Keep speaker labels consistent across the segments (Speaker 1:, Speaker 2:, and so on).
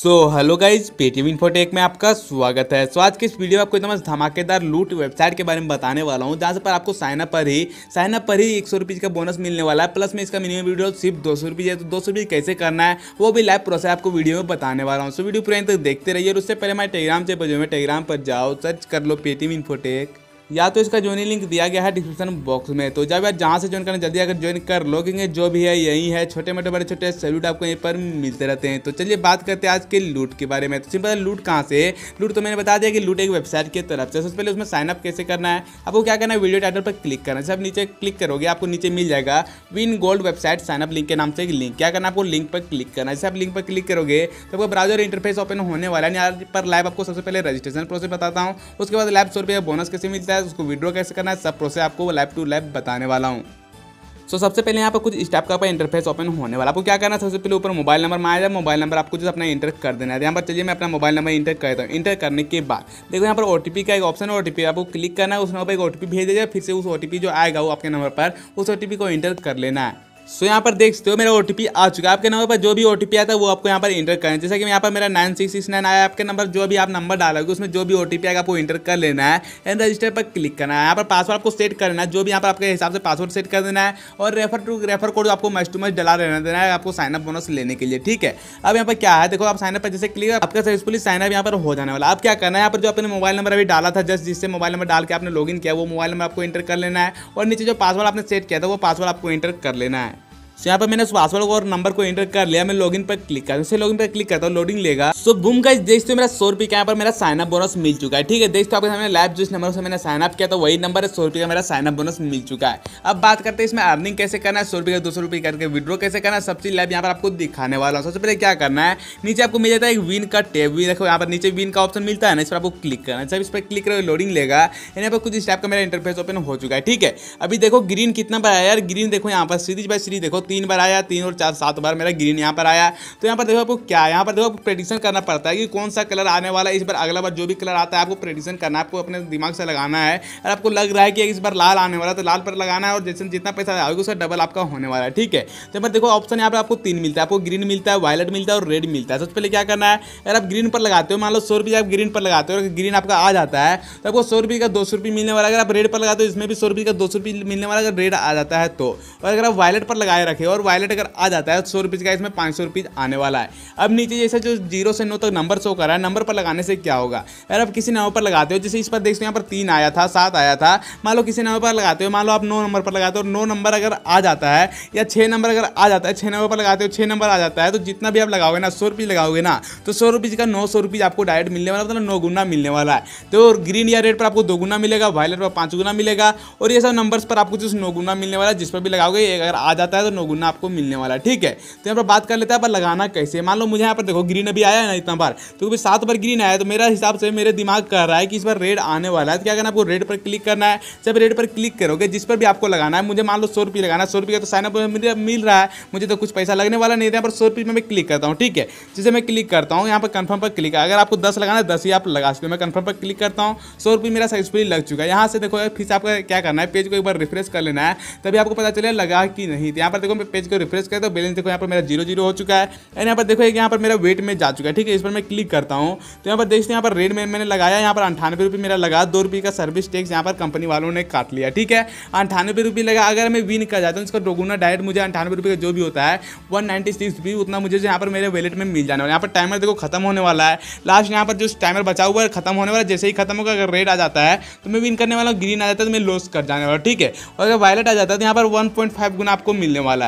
Speaker 1: सो hello guys Paytm Infotech में आपका स्वागत है सो so, आज के इस वीडियो में आपको एकदम धमाकेदार लूट वेबसाइट के बारे में बताने वाला हूँ जहाँ पर आपको साइनअप पर ही साइनअप पर ही एक सौ का बोनस मिलने वाला है प्लस में इसका मिनिमम वीडियो सिर्फ दो सौ है तो दो सौ कैसे करना है वो भी लाइव प्रोसेस आपको वीडियो में बताने वाला हूँ सो so, वीडियो पूरे तक देखते रहिए और उससे पहले हमारे टेलीग्राम से बजो में टेलीग्राम पर जाओ सर्च कर लो पेटीएम इन्फोटेक या तो इसका ज्वाइनिंग लिंक दिया गया है डिस्क्रिप्शन बॉक्स में तो जब यार जहाँ से ज्वाइन करना जल्दी अगर ज्वाइन कर लोगेंगे जो भी है यही है छोटे मोटे बड़े छोटे सैल्यूट आपको यहीं पर मिलते रहते हैं तो चलिए बात करते हैं आज के लूट के बारे में तो सिंपल लूट कहाँ से लूट तो मैंने बता दिया कि लूट एक वेबसाइट की तरफ से सबसे पहले उसमें साइनअप कैसे करना है आपको क्या करना है वीडियो टाइटल पर क्लिक करना है जब नीचे क्लिक करोगे आपको नीचे मिल जाएगा win gold website signup link के नाम से एक लिंक क्या करना आपको लिंक पर क्लिक करना है जैसे आप लिंक पर क्लिक करोगे तो आपका ब्राउजर इंटरफेस ओपन होने वाला है यहाँ पर लाइव आपको सबसे पहले रजिस्ट्रेशन प्रोसेस बताता हूँ उसके बाद लाइव सौ रुपये बोनस कैसे मिलता है है उसको विड्रॉ कैसे करना है सब प्रोसेस आपको लाइव टू लाइव बताने वाला हूँ सो so, सबसे पहले यहाँ पर कुछ इस टाइप का आपका इंटरफेस ओपन होने वाला आपको क्या करना है सबसे पहले ऊपर मोबाइल नंबर माया जाए मोबाइल नंबर आपको जो अपना इंटर कर देना है यहाँ पर चलिए मैं अपना मोबाइल नंबर इंटर कर देता हूँ इंटर करने के बाद देखो यहाँ पर ओ का एक ऑप्शन है ओ आपको क्लिक करना है उस नंबर पर एक ओ भेज दिया फिर से उस ओ जो आएगा वो आपके नंबर पर उस ओ को इंटर कर लेना है सो यहाँ पर देख सकते हो मेरा ओ आ चुका है आपके नंबर पर जो भी ओ आया था वो आपको यहाँ पर इंटर करना है जैसे कि यहाँ पर मेरा नाइन सिक्स सिक्स नाइन आया आपके नंबर जो भी आप नंबर डालोगे उसमें जो भी ओ आएगा आपको इंटर कर लेना है एंड रजिस्टर पर क्लिक करना है यहाँ पर पासवर्ड आपको सेट करना है जो भी यहाँ पर आपके हिसाब से पासवर्ड सेट कर देना है और रेफर टू रेफर कोड आपको मस्ट टू मस्ट डाला रहना देना है आपको साइनअप बोनस लेने के लिए ठीक है अब यहाँ पर क्या है देखो आप साइनअप पर जैसे क्लिक आपका सक्सेसफुली साइनअप यहाँ पर हो जाने वाला आप क्या करना है यहाँ पर जो आपने मोबाइल नंबर अभी डाला था जस्ट जिससे मोबाइल नंबर डाल के आपने लॉग किया वो मोबाइल नंबर आपको इंटर कर लेना है और नीचे जो पासवर्ड आपने सेट किया था वो पासवर्ड आपको इंटर कर लेना है सो यहाँ पर मैंने उस पासवर्ड और नंबर को एंटर कर लिया मैं लॉगिन पर क्लिक करता हूँ लॉगिन पर क्लिक करता हूँ लोडिंग लेगा सो बुम का देखते हो मेरा सौ रुपये यहाँ पर मेरा साइनअप बोनस मिल चुका है ठीक है देखते हो आपके सामने लाइव जिस नंबर से मैंने साइनअप किया था तो वही नंबर है सौ रुपये का मेरा साइनअप बोनस मिल चुका है अब बात करते हैं इसमें अर्निंग कैसे करना है सौ रुपये का दो सौ रुपये करके विड्रो कैसे करना है सब चीज लाइव यहाँ पर आपको दिखाने वाला हूँ सबसे पहले क्या करना है नीचे आपको मिल जाता है एक विन का टेप भी देखो यहाँ पर नीचे विन का ऑप्शन मिलता है ना इस पर आपको क्लिक करना है जब इस पर क्लिक करो लोडिंग लेगा यहाँ पर कुछ इस टाइप का मेरा इंटरफेस ओपन हो चुका है ठीक है अभी देखो ग्रीन कितना पर आया यार ग्रीन देखो यहाँ पर सीरीज बाई सीरीज देखो तीन बार आया तीन और चार सात बार मेरा ग्रीन यहाँ पर आया तो यहाँ पर देखो आपको क्या है यहाँ पर देखो आपको प्रेडिक्शन करना पड़ता है कि कौन सा कलर आने वाला है इस बार अगला बार जो भी कलर आता है आपको प्रेडिक्शन करना है आपको अपने दिमाग से लगाना है और आपको लग रहा है कि इस बार लाल आने वाला है तो लाल पर लगाना है और जैसे जितना पैसा आएगा उसका डबल आपका होने वाला है ठीक है तो यहाँ पर देखो ऑप्शन यहाँ पर आपको तीन मिलता है आपको ग्रीन मिलता है वायलट मिलता है और रेड मिलता है सबसे पहले क्या करना है अगर आप ग्रीन पर लगाते हो मान लो सौ रुपये आप ग्रीन पर लगाते हो ग्रीन आपका आ जाता है तो आपको सौ रुपये का दो सौ रुपये मिलने वाला अगर आप रेड पर लगाते हो इसमें भी सौ रुपये का दो सौ रुपये मिलने वाला अगर रेड आ जाता है तो और अगर आप वायलट पर लगाए रखें रखे और वायलेट अगर आ जाता है तो सौ रुपीज़ का इसमें पाँच सौ रुपीज़ आने वाला है अब नीचे जैसे जो जीरो से नौ तक नंबर शो करा है नंबर पर लगाने से क्या होगा अगर आप किसी नंबर पर लगाते हो जैसे इस पर देख सकते हो यहाँ पर तीन आया था सात आया था मान लो किसी नंबर पर लगाते हो मान लो आप नौ नंबर पर लगाते हो नौ नंबर अगर आ जाता है या छः नंबर अगर आ जाता है छः नंबर पर लगाते हो छः नंबर आ जाता है तो जितना भी आप लगाओगे ना सौ लगाओगे ना तो सौ का नौ सौ आपको डायरेक्ट मिलने वाला मतलब नौ गुना मिलने वाला है तो ग्रीन या रेड पर आपको दो गुना मिलेगा वायलेट पर पाँच गुना मिलेगा और ये सब नंबर्स पर आपको जो नौ गुना मिलने वाला है जिस पर भी लगाओगे अगर आ जाता है तो नौ गुना आपको मिलने वाला है ठीक है तो यहाँ पर बात कर लेते हैं पर लगाना कैसे मान लो मुझे यहाँ पर देखो ग्रीन अभी आया है ना इतना बार तो क्योंकि सात बार ग्रीन आया तो मेरा हिसाब से मेरे दिमाग कर रहा है कि इस बार रेड आने वाला है तो क्या करना आपको रेड पर क्लिक करना है जब रेड पर क्लिक करोगे जिस पर भी आपको लगाना है मुझे मान लो सौ रुपये लगाना है सौ रुपये का तो साइनअप मुझे मिल रहा है मुझे तो कुछ पैसा लगने वाला नहीं था पर सौ रुपये में मैं क्लिक करता हूँ ठीक है जिसे मैं क्लिक करता हूँ यहाँ पर कन्फर्म पर क्लिक अगर आपको दस लगाना है दस ही आप लगा सकते हो मैं कन्फर्म पर क्लिक करता हूँ सौ रुपये मेरा सक्सेसफुली लग चुका है यहाँ से देखो फिर आपका क्या करना है पेज को एक बार रिफ्रेश कर लेना है तभी आपको पता चले लगा कि नहीं तो यहाँ पर देखो मैं पेज को रिफ्रेश करता हूँ बैलेंस देखो यहाँ पर मेरा जीरो जीरो हो चुका है एंड यहाँ पर देखो यहाँ पर मेरा वेट में जा चुका है ठीक है इस पर मैं क्लिक करता हूँ तो यहाँ पर देखते हैं यहाँ पर रेट में मैंने लगाया यहाँ पर अंठानवे रुपये मेरा लगा दो रुपये का सर्विस टैक्स यहाँ पर कंपनी वालों ने काट लिया ठीक है अंठानवे रुपये लगा अगर मैं विन कर जाता हूँ इसका दोगुना डायरेक्ट मुझे अंठानवे रुपये का जो भी होता है वन नाइन्टी उतना मुझे यहाँ पर मेरे वैलेट में मिल जाने वाला यहाँ पर टाइमर देखो खत्म होने वाला है लास्ट यहाँ पर जो टाइमर बचा हुआ है खत्म होने वाला जैसे ही खत्म होगा अगर रेड आ जाता है तो मैं विन करने वाला हूँ ग्रीन आ जाता है तो मैं लॉस कर जाने वाला ठीक है और अगर वायलेट आ जाता है तो यहाँ पर वन गुना आपको मिलने वाला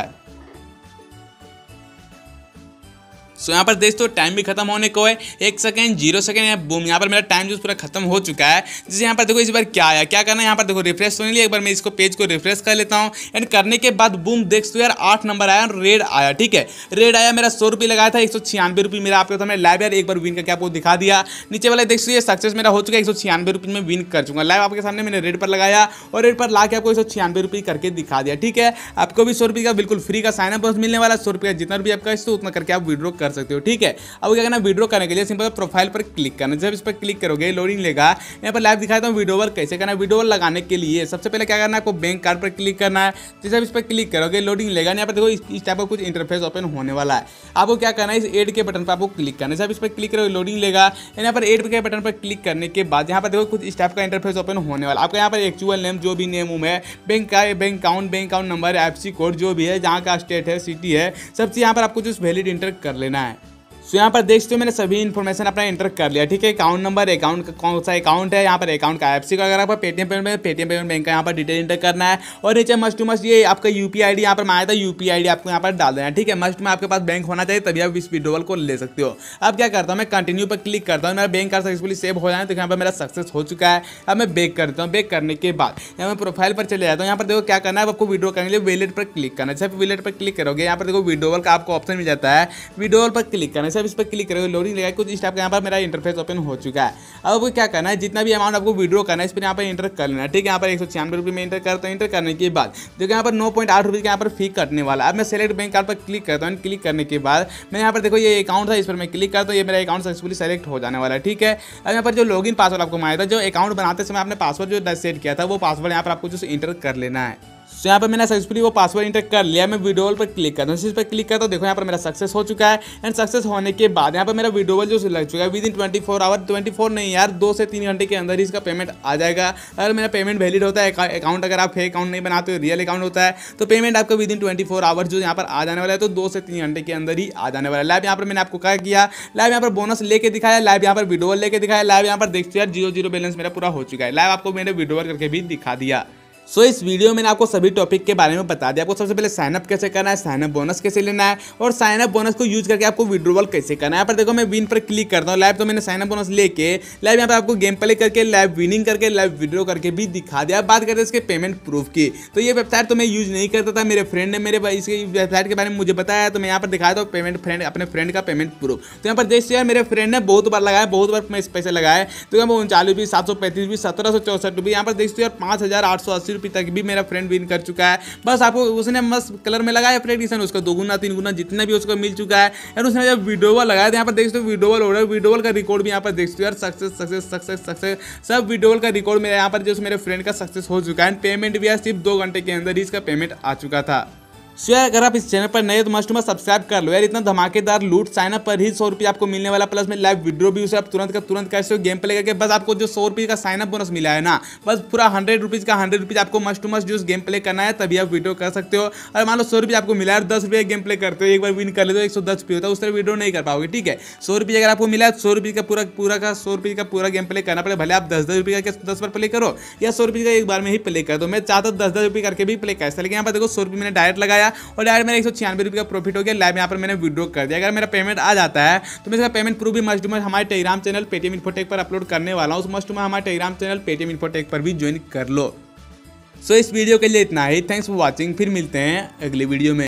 Speaker 1: सो यहाँ पर दो तो टाइम भी खत्म होने को है एक सेकेंड जीरो सेकेंड या बूम यहाँ पर मेरा टाइम जो पूरा खत्म हो चुका है जैसे यहाँ पर देखो इस बार क्या आया क्या करना है यहाँ पर देखो रिफ्रेश तो होने लिया एक बार मैं इसको पेज को रिफ्रेश कर लेता हूँ एंड करने के बाद बूम देख तो यार आठ नंबर आया और रेड आया ठीक है रेड आया मेरा सौ रुपये लगाया था एक सौ छियानवे रुपये मेरा आपके था मैं लाइव यार एक बार विन करके आपको दिखा दिया नीचे वाला देख ये सक्सेस मेरा हो चुका है एक सौ छियानवे रुपये में विन कर चुका लाइव आपके सामने मैंने रेड पर लगाया और रेड पर ला के आपको एक सौ छियानवे रुपये करके दिखा दिया ठीक है आपको भी सौ रुपये का बिल्कुल फ्री का साइनअप मिलने वाला सौ रुपया जितना भी आपका उतना करके आप विड्रॉ कर कर सकते हो ठीक है अब क्या करना विड्रो करने के लिए सिंपल प्रोफाइल पर क्लिक करना जब इस पर क्लिक करोगे लोडिंग लेगा यहाँ पर लाइव दिखाता हूँ विडोवर कैसे करना विडोवर लगाने के लिए सबसे पहले क्या करना है आपको बैंक कार्ड पर क्लिक करना है तो जैसे इस पर क्लिक करोगे लोडिंग लेगा यहाँ पर देखो इस टाइप का कुछ इंटरफेस ओपन होने वाला है आपको क्या करना है इस एड के बटन पर आपको क्लिक करना है जब इस पर क्लिक करोगे लोडिंग लेगा यहाँ पर एड के बटन पर क्लिक करने के बाद यहाँ पर देखो कुछ इस टाइप का इंटरफेस ओपन होने वाला आपका यहाँ पर एक्चुअल नेम जो भी नेम उम है बैंक का bank account bank account number F code जो भी है जहाँ का स्टेट है सिटी है सब चीज़ यहाँ पर आपको जो वैलिड इंटर कर लेना night. सो यहाँ पर देखते हो मैंने सभी इन्फॉर्मेशन अपना एंटर कर लिया ठीक है अकाउंट नंबर अकाउंट का कौन सा अकाउंट है यहाँ पर अकाउंट का एफ का अगर आपका Paytm payment Paytm payment bank का यहाँ पर डिटेल एंटर करना है और नीचे मस्ट टू मस्ट ये आपका यू पी आई डी यहाँ पर माया था यू पी आई डी आपको यहाँ पर डाल देना है ठीक है मस्ट में आपके पास बैंक होना चाहिए तभी आप इस विड्रोवल को ले सकते हो अब क्या करता हूँ मैं कंटिन्यू पर क्लिक करता हूँ मेरा बैंक कार्ड सक्सेसफुली सेव हो जाए तो यहाँ पर मेरा सक्सेस हो चुका है अब मैं बेक करता हूँ बेक करने के बाद यहाँ मैं प्रोफाइल पर चले जाता हूँ यहाँ पर देखो क्या करना है आपको विड्रो करने के लिए वेलेट पर क्लिक करना है जब वेलेट पर क्लिक करोगे यहाँ पर देखो विड्रोवल का आपको ऑप्शन मिल जाता है विड्रोवल पर क्लिक करना जैसे आप इस पर क्लिक करोगे लोडिंग लगाए कुछ इस टाइप का यहाँ पर मेरा इंटरफेस ओपन हो चुका है अब क्या करना है जितना भी अमाउंट आपको विड्रो करना है इस पर यहाँ पर इंटर कर लेना ठीक है यहाँ पर एक सौ छियानवे रुपये में इंटर करता हूँ इंटर करने के बाद देखो यहाँ पर नौ पॉइंट आठ रुपये का यहाँ पर फी कटने वाला अब मैं सेलेक्ट बैंक कार्ड पर क्लिक करता हूँ क्लिक करने के बाद मैं यहाँ पर देखो ये अकाउंट था इस पर मैं क्लिक करता हूँ ये मेरा अकाउंट सक्सेसफुली सेलेक्ट हो जाने वाला है ठीक है अब यहाँ पर जो इन पासवर्ड आपको माया था जो अकाउंट बनाते समय आपने पासवर्ड जो सेट किया था वो पासवर्ड यहाँ पर आपको जो इंटर कर लेना है तो यहाँ पर मैंने सक्सेसफुली वो पासवर्ड इंटर कर लिया मैं विड्रोवल पर क्लिक करता हूँ इस पर क्लिक करता हूँ देखो यहाँ पर मेरा सक्सेस हो चुका है एंड सक्सेस होने के बाद यहाँ पर मेरा विड्रोवल जो लग चुका है within twenty four hour twenty four नहीं यार दो से तीन घंटे के अंदर ही इसका पेमेंट आ जाएगा अगर मेरा पेमेंट वैलिड होता है अकाउंट अगर आप फेक अकाउंट नहीं बनाते हो रियल अकाउंट होता है तो पेमेंट आपका within twenty four hour जो यहाँ पर आ जाने वाला है तो दो से तीन घंटे के अंदर ही आ जाने वाला है लाइव यहाँ पर मैंने आपको क्या किया लाइव यहाँ पर बोनस लेके दिखाया लाइव यहाँ पर विड्रोवल लेके दिखाया लाइव यहाँ पर देखते यार जीरो जीरो बैलेंस मेरा पूरा हो चुका है लाइव आपको मैंने विड्रोवल करके भी दिखा दिया सो so, इस वीडियो में आपको सभी टॉपिक के बारे में बता दिया आपको सबसे पहले साइनअप कैसे करना है साइनअप बोनस कैसे लेना है और साइनअप बोनस को यूज करके आपको विड्रोवल कैसे करना है यहाँ पर देखो मैं विन पर क्लिक करता हूँ लाइव तो मैंने साइनअप बोनस लेके लाइव यहाँ पर आपको गेम प्ले करके लाइव विनिंग करके लाइव विड्रो करके भी दिखा दिया बात करते हैं इसके पेमेंट प्रूफ की तो ये वेबसाइट तो मैं यूज नहीं करता था मेरे फ्रेंड ने मेरे इसके वेबसाइट के बारे में मुझे बताया तो मैं यहाँ पर दिखाया था पेमेंट फ्रेंड अपने फ्रेंड का पेमेंट प्रूफ तो यहाँ पर देख सकते मेरे फ्रेंड ने बहुत बार लगाया बहुत बार पैसे लगाए तो यहाँ पर उनचालीस भी सात सौ पैंतीस भी सत्रह सौ चौसठ भी यहाँ पर देख यार पाँच हज़ार आठ सौ अस्सी अस्सी रुपये तक भी मेरा फ्रेंड विन कर चुका है बस आपको उसने मस्त कलर में लगाया प्रेडिक्शन उसका दोगुना तीन गुना जितना भी उसको मिल चुका है यार उसने जब वीडियोवल लगाया तो यहाँ पर देख सकते हो वीडियोवल हो रहा है वीडियोवल का रिकॉर्ड भी यहाँ पर देख सकते हो यार सक्सेस सक्सेस सक्सेस सक्सेस सब वीडियोवल का रिकॉर्ड मेरे यहाँ पर जो मेरे फ्रेंड का सक्सेस हो चुका है पेमेंट भी है सिर्फ दो घंटे के अंदर ही इसका पेमेंट आ चुका था सो यार अगर आप इस चैनल पर नए हो तो मस्ट मस्ट सब्सक्राइब कर लो यार इतना धमाकेदार लूट साइन अप पर ही सौ रुपये आपको मिलने वाला प्लस में लाइव वीडियो भी उसे आप तुरंत का तुरंत सकते हो गेम प्ले करके बस आपको जो सौ रुपये का साइन अप बोनस मिला है ना बस पूरा हंड्रेड रुपीज़ का हंड्रेड रुपीज़ आपको मस्ट टू मस्ट जो गेम प्ले करना है तभी आप वीडियो कर सकते हो और मान लो सौ रुपये आपको मिला है दस रुपये गेम प्ले करते हो एक बार विन कर लेते हो एक सौ दस रुपये होता तो है उस तरह वीडियो नहीं कर पाओगे ठीक है सौ रुपये अगर आपको मिला है सौ रुपये का पूरा पूरा का सौ रुपये का पूरा गेम प्ले करना पड़े भले आप दस दस रुपये का दस बार प्ले करो या सौ रुपये का एक बार में ही प्ले कर दो मैं चाहता हूँ दस दस रुपये करके भी प्ले कर लेकिन यहाँ पर देखो सौ रुपये मैंने डायरेक्ट लगाया आया और यार मेरा एक सौ छियानवे रुपये का प्रॉफिट हो गया लाइव यहाँ पर मैंने विड्रॉ कर दिया अगर मेरा पेमेंट आ जाता है तो मैं इसका पेमेंट प्रूफ भी मस्ट में हमारे टेलीग्राम चैनल पेटीएम इन्फोटेक पर अपलोड करने वाला हूँ उस मस्ट में हमारे टेलीग्राम चैनल पेटीएम इन्फोटेक पर भी ज्वाइन कर लो सो so, इस वीडियो के लिए इतना ही थैंक्स फॉर वॉचिंग फिर मिलते हैं अगले वीडियो में